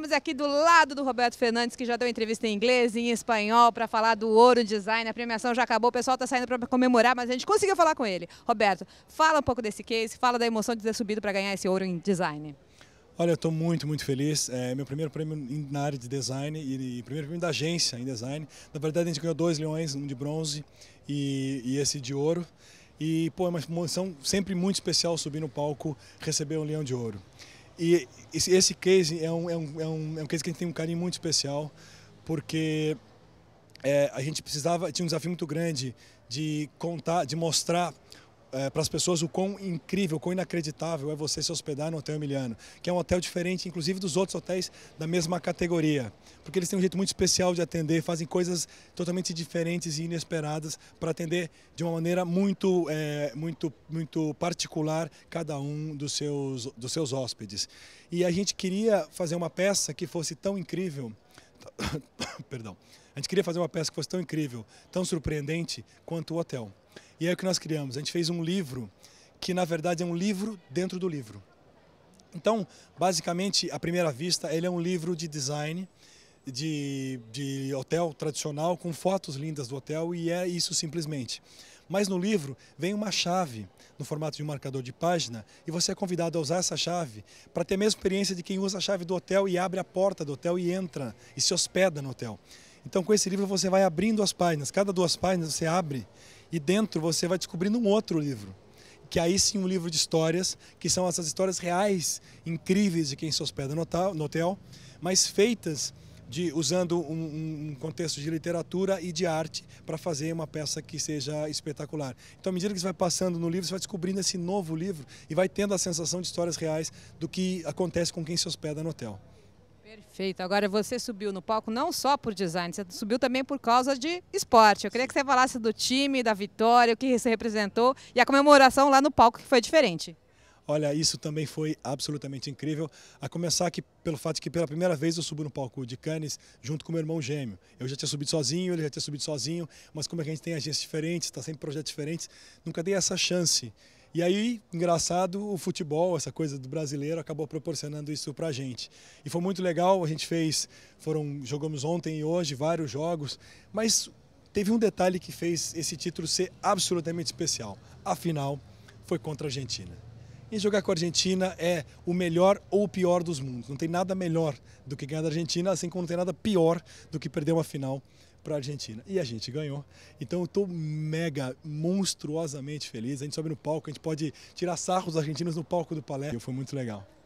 Estamos aqui do lado do Roberto Fernandes, que já deu entrevista em inglês e em espanhol para falar do Ouro Design. A premiação já acabou, o pessoal está saindo para comemorar, mas a gente conseguiu falar com ele. Roberto, fala um pouco desse case, fala da emoção de ter subido para ganhar esse Ouro em Design. Olha, eu estou muito, muito feliz. É meu primeiro prêmio na área de design e, e, primeiro prêmio da agência em design. Na verdade, a gente ganhou dois leões, um de bronze e, e esse de ouro. E, pô, é uma emoção sempre muito especial subir no palco, receber um leão de ouro. E esse, esse case é um, é, um, é, um, é um case que a gente tem um carinho muito especial, porque é, a gente precisava, tinha um desafio muito grande de contar, de mostrar é, eh, para as pessoas o quão incrível, o quão inacreditável é você se hospedar no Hotel Emiliano, que é um hotel diferente, inclusive, dos outros hotéis da mesma categoria, porque eles têm um jeito muito especial de atender, fazem coisas totalmente diferentes e inesperadas para atender de uma maneira muito, é, muito, muito particular cada um dos seus, dos seus hóspedes. E a gente queria fazer uma peça que fosse tão incrível, perdão, a gente queria fazer uma peça que fosse tão incrível, tão surpreendente quanto o hotel. E é o que nós criamos. A gente fez um livro que, na verdade, é um livro dentro do livro. Então, basicamente, à primeira vista, ele é um livro de design de, de hotel tradicional com fotos lindas do hotel e é isso simplesmente. Mas no livro vem uma chave no formato de um marcador de página e você é convidado a usar essa chave para ter a mesma experiência de quem usa a chave do hotel e abre a porta do hotel e entra e se hospeda no hotel. Então, com esse livro, você vai abrindo as páginas. Cada duas páginas você abre e dentro você vai descobrindo um outro livro, que aí sim um livro de histórias, que são essas histórias reais, incríveis de quem se hospeda no hotel, mas feitas de, usando um, um, contexto de literatura e de arte para fazer uma peça que seja espetacular. Então, à medida que você vai passando no livro, você vai descobrindo esse novo livro e vai tendo a sensação de histórias reais do que acontece com quem se hospeda no hotel. Perfeito. Agora você subiu no palco não só por design, você subiu também por causa de esporte. Eu queria que você falasse do time, da vitória, o que você representou e a comemoração lá no palco que foi diferente. Olha, isso também foi absolutamente incrível. A começar que pelo fato de que pela primeira vez eu subo no palco de Cannes junto com meu irmão gêmeo. Eu já tinha subido sozinho, ele já tinha subido sozinho, mas como é a gente tem agências diferentes, está sempre projetos diferentes, nunca dei essa chance e aí, engraçado, o futebol, essa coisa do brasileiro, acabou proporcionando isso para a gente. E foi muito legal, a gente fez, foram, jogamos ontem e hoje vários jogos, mas teve um detalhe que fez esse título ser absolutamente especial. A final foi contra a Argentina. E jogar com a Argentina é o melhor ou o pior dos mundos. Não tem nada melhor do que ganhar da Argentina, assim como não tem nada pior do que perder uma final para a Argentina. E a gente ganhou. Então eu estou mega, monstruosamente feliz. A gente sobe no palco, a gente pode tirar sarros argentinos no palco do E Foi muito legal.